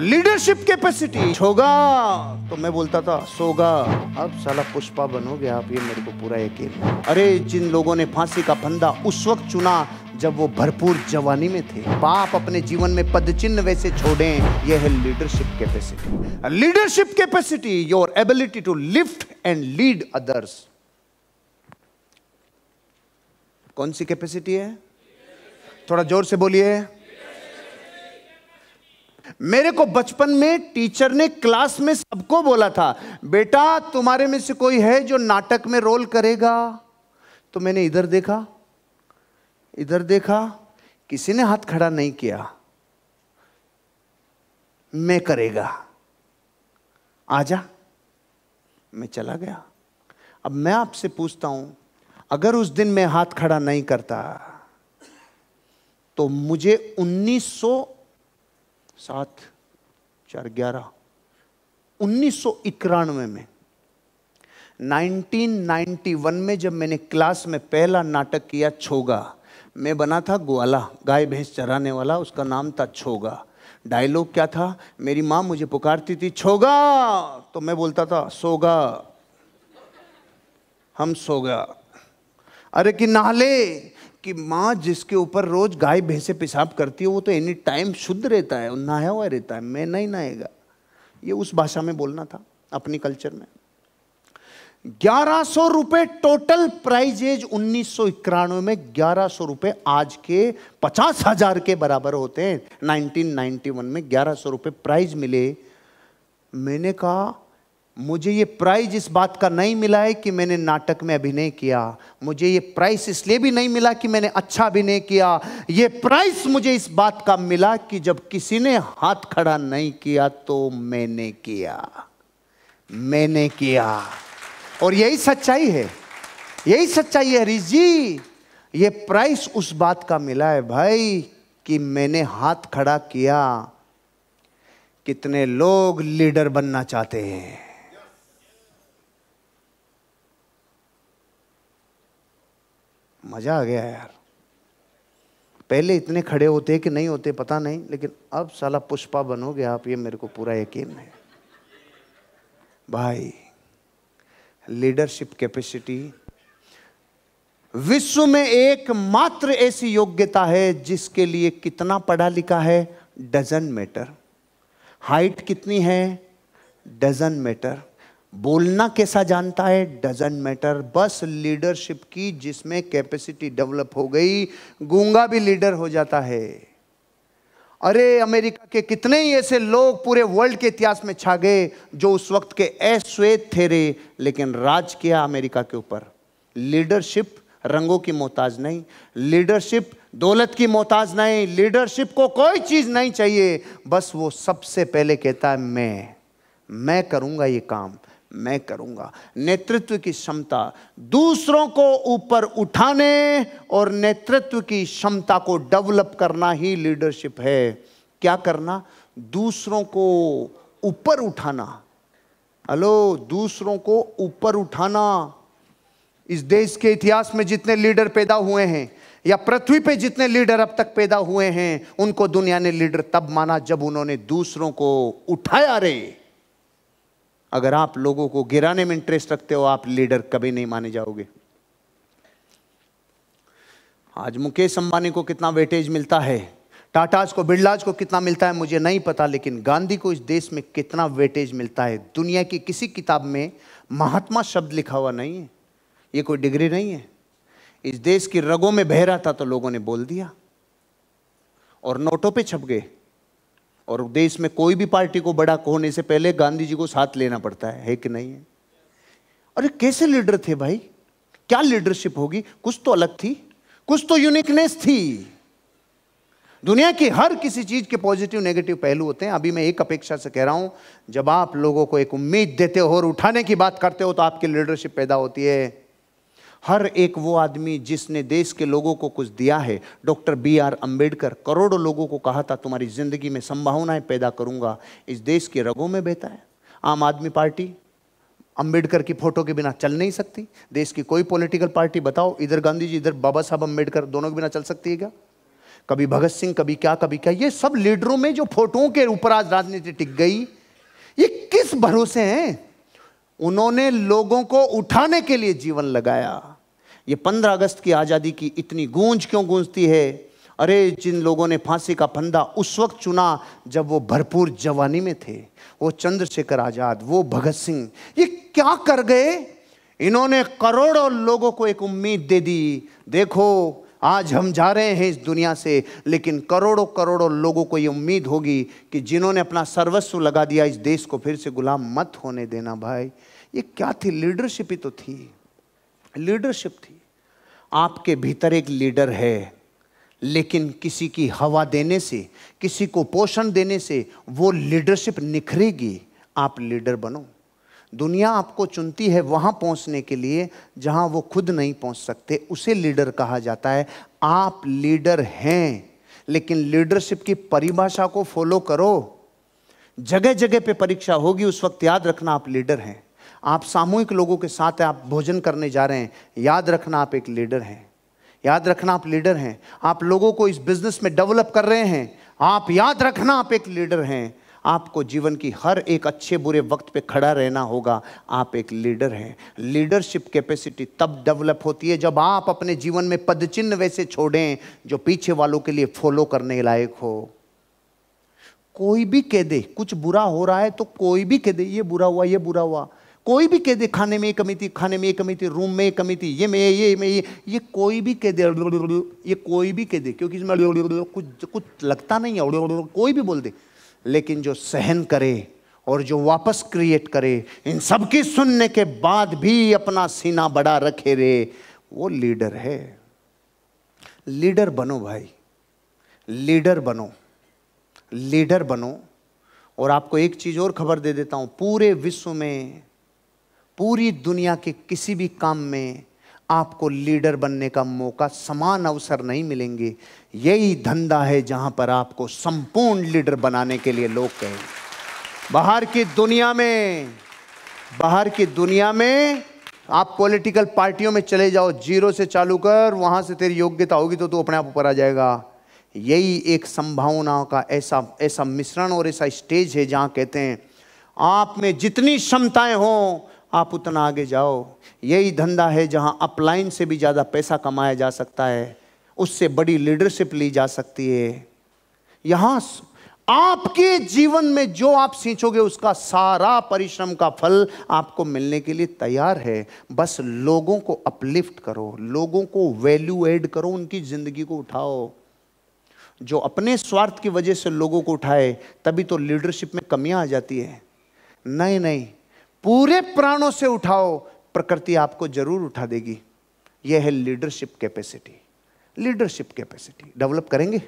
leadership capacity होगा तो मैं बोलता था सोगा अब साला पुष्पा बनोगे आप ये मेरे को पूरा यकीन अरे जिन लोगों ने फांसी का फंदा उस वक्त चुना जब वो भरपूर जवानी में थे पाप अपने जीवन में पद चिन्ह वैसे छोड़े यह है leadership capacity leadership capacity your ability to lift and lead others कौन सी कैपेसिटी है थोड़ा जोर से बोलिए मेरे को बचपन में टीचर ने क्लास में सबको बोला था बेटा तुम्हारे में से कोई है जो नाटक में रोल करेगा तो मैंने इधर देखा इधर देखा किसी ने हाथ खड़ा नहीं किया मैं करेगा आजा मैं चला गया अब मैं आपसे पूछता हूं अगर उस दिन मैं हाथ खड़ा नहीं करता तो मुझे उन्नीस सात चार ग्यारह उन्नीस सौ इक्यानवे में 1991 में जब मैंने क्लास में पहला नाटक किया छोगा मैं बना था ग्वाला गाय भैंस चराने वाला उसका नाम था छोगा डायलॉग क्या था मेरी माँ मुझे पुकारती थी छोगा तो मैं बोलता था सोगा हम सोगा अरे कि नाले कि माँ जिसके ऊपर रोज गाय भैंसे पेशाब करती है वो तो एनी टाइम शुद्ध रहता है नहाया हुआ रहता है मैं नहीं नहाएगा ये उस भाषा में बोलना था अपनी कल्चर में ग्यारह सौ रुपए टोटल प्राइज एज उन्नीस सौ इक्यानवे में ग्यारह सौ रुपये आज के पचास हजार के बराबर होते हैं 1991 में ग्यारह सौ रुपये प्राइज मिले मैंने कहा मुझे ये प्राइज इस बात का नहीं मिला है कि मैंने नाटक में अभिनय किया मुझे ये प्राइस इसलिए भी नहीं मिला कि मैंने अच्छा अभिनय किया ये प्राइस मुझे इस बात का मिला कि जब किसी ने हाथ खड़ा नहीं किया तो मैंने किया मैंने किया और यही सच्चाई है यही सच्चाई है हरीश जी ये प्राइस उस बात का मिला है भाई कि मैंने हाथ खड़ा किया कितने लोग लीडर बनना चाहते हैं मज़ा आ गया यार पहले इतने खड़े होते कि नहीं होते पता नहीं लेकिन अब साला पुष्पा बनोगे आप ये मेरे को पूरा यकीन है भाई लीडरशिप कैपेसिटी विश्व में एकमात्र ऐसी योग्यता है जिसके लिए कितना पढ़ा लिखा है डजन मैटर हाइट कितनी है डजन मैटर बोलना कैसा जानता है डजेंट मैटर बस लीडरशिप की जिसमें कैपेसिटी डेवलप हो गई गूंगा भी लीडर हो जाता है अरे अमेरिका के कितने ही ऐसे लोग पूरे वर्ल्ड के इतिहास में छा गए जो उस वक्त के अश्वेत थे रे लेकिन राज किया अमेरिका के ऊपर लीडरशिप रंगों की मोहताज नहीं लीडरशिप दौलत की मोहताज नहीं लीडरशिप को कोई चीज़ नहीं चाहिए बस वो सबसे पहले कहता है मैं मैं करूंगा ये काम मैं करूंगा नेतृत्व की क्षमता दूसरों को ऊपर उठाने और नेतृत्व की क्षमता को डेवलप करना ही लीडरशिप है क्या करना दूसरों को ऊपर उठाना हेलो दूसरों को ऊपर उठाना इस देश के इतिहास में जितने लीडर पैदा हुए हैं या पृथ्वी पे जितने लीडर अब तक पैदा हुए हैं उनको दुनिया ने लीडर तब माना जब उन्होंने दूसरों को उठाया रे अगर आप लोगों को गिराने में इंटरेस्ट रखते हो आप लीडर कभी नहीं माने जाओगे आज मुकेश अंबानी को कितना वेटेज मिलता है टाटाज को बिरलाज को कितना मिलता है मुझे नहीं पता लेकिन गांधी को इस देश में कितना वेटेज मिलता है दुनिया की किसी किताब में महात्मा शब्द लिखा हुआ नहीं है ये कोई डिग्री नहीं है इस देश की रगों में बह रहा था तो लोगों ने बोल दिया और नोटों पे छप गए और देश में कोई भी पार्टी को बड़ा होने से पहले गांधी जी को साथ लेना पड़ता है है कि नहीं है अरे कैसे लीडर थे भाई क्या लीडरशिप होगी कुछ तो अलग थी कुछ तो यूनिकनेस थी दुनिया की हर किसी चीज के पॉजिटिव नेगेटिव पहलू होते हैं अभी मैं एक अपेक्षा से कह रहा हूं जब आप लोगों को एक उम्मीद देते हो और उठाने की बात करते हो तो आपकी लीडरशिप पैदा होती है हर एक वो आदमी जिसने देश के लोगों को कुछ दिया है डॉक्टर बी आर अम्बेडकर करोड़ों लोगों को कहा था तुम्हारी ज़िंदगी में संभावनाएं पैदा करूंगा इस देश के रगों में बहता है आम आदमी पार्टी अंबेडकर की फ़ोटो के बिना चल नहीं सकती देश की कोई पॉलिटिकल पार्टी बताओ इधर गांधी जी इधर बाबा साहब अम्बेडकर दोनों के बिना चल सकती है क्या कभी भगत सिंह कभी क्या कभी क्या ये सब लीडरों में जो फोटोओं के ऊपर आज राजनीति टिक गई ये किस भरोसे हैं उन्होंने लोगों को उठाने के लिए जीवन लगाया ये 15 अगस्त की आज़ादी की इतनी गूंज क्यों गूंजती है अरे जिन लोगों ने फांसी का फंदा उस वक्त चुना जब वो भरपूर जवानी में थे वो चंद्रशेखर आज़ाद वो भगत सिंह ये क्या कर गए इन्होंने करोड़ों लोगों को एक उम्मीद दे दी देखो आज हम जा रहे हैं इस दुनिया से लेकिन करोड़ों करोड़ों लोगों को ये उम्मीद होगी कि जिन्होंने अपना सर्वस्व लगा दिया इस देश को फिर से गुलाम मत होने देना भाई ये क्या थी लीडरशिप ही तो थी लीडरशिप थी आपके भीतर एक लीडर है लेकिन किसी की हवा देने से किसी को पोषण देने से वो लीडरशिप निखरेगी आप लीडर बनो दुनिया आपको चुनती है वहाँ पहुँचने के लिए जहाँ वो खुद नहीं पहुँच सकते उसे लीडर कहा जाता है आप लीडर हैं लेकिन लीडरशिप की परिभाषा को फॉलो करो जगह जगह पे परीक्षा होगी उस वक्त याद रखना आप लीडर हैं आप सामूहिक लोगों के साथ आप भोजन करने जा रहे हैं याद रखना आप एक लीडर हैं याद रखना आप लीडर हैं आप लोगों को इस बिजनेस में डेवलप कर रहे हैं आप याद रखना आप एक लीडर हैं आपको जीवन की हर एक अच्छे बुरे वक्त पे खड़ा रहना होगा आप एक लीडर हैं लीडरशिप कैपेसिटी तब डेवलप होती है जब आप अपने जीवन में पदचिन्ह वैसे छोड़ें जो पीछे वालों के लिए फॉलो करने लायक हो कोई भी कह दे कुछ बुरा हो रहा है तो कोई भी कह दे ये बुरा हुआ ये बुरा हुआ कोई भी कह दे खाने में कमी थी खाने में कमी थी रूम में कमी थी ये में ये में ये ये कोई भी कह दे ये कोई भी कह दे क्योंकि इसमें कुछ कुछ लगता नहीं है कोई भी बोल दे लेकिन जो सहन करे और जो वापस क्रिएट करे इन सब की सुनने के बाद भी अपना सीना बड़ा रखे रे वो लीडर है लीडर बनो भाई लीडर बनो लीडर बनो और आपको एक चीज़ और खबर दे देता हूं पूरे विश्व में पूरी दुनिया के किसी भी काम में आपको लीडर बनने का मौका समान अवसर नहीं मिलेंगे यही धंधा है जहां पर आपको संपूर्ण लीडर बनाने के लिए लोग कहें बाहर की दुनिया में बाहर की दुनिया में आप पॉलिटिकल पार्टियों में चले जाओ जीरो से चालू कर वहां से तेरी योग्यता होगी तो तू अपने आप ऊपर आ जाएगा यही एक संभावनाओं का ऐसा ऐसा मिश्रण और ऐसा स्टेज है जहां कहते हैं आप में जितनी क्षमताएं हों आप उतना आगे जाओ यही धंधा है जहां अपलाइन से भी ज़्यादा पैसा कमाया जा सकता है उससे बड़ी लीडरशिप ली जा सकती है यहां आपके जीवन में जो आप सींचोगे उसका सारा परिश्रम का फल आपको मिलने के लिए तैयार है बस लोगों को अपलिफ्ट करो लोगों को वैल्यू एड करो उनकी ज़िंदगी को उठाओ जो अपने स्वार्थ की वजह से लोगों को उठाए तभी तो लीडरशिप में कमियां आ जाती है नहीं नहीं पूरे प्राणों से उठाओ प्रकृति आपको जरूर उठा देगी यह है leadership capacity leadership capacity develop करेंगे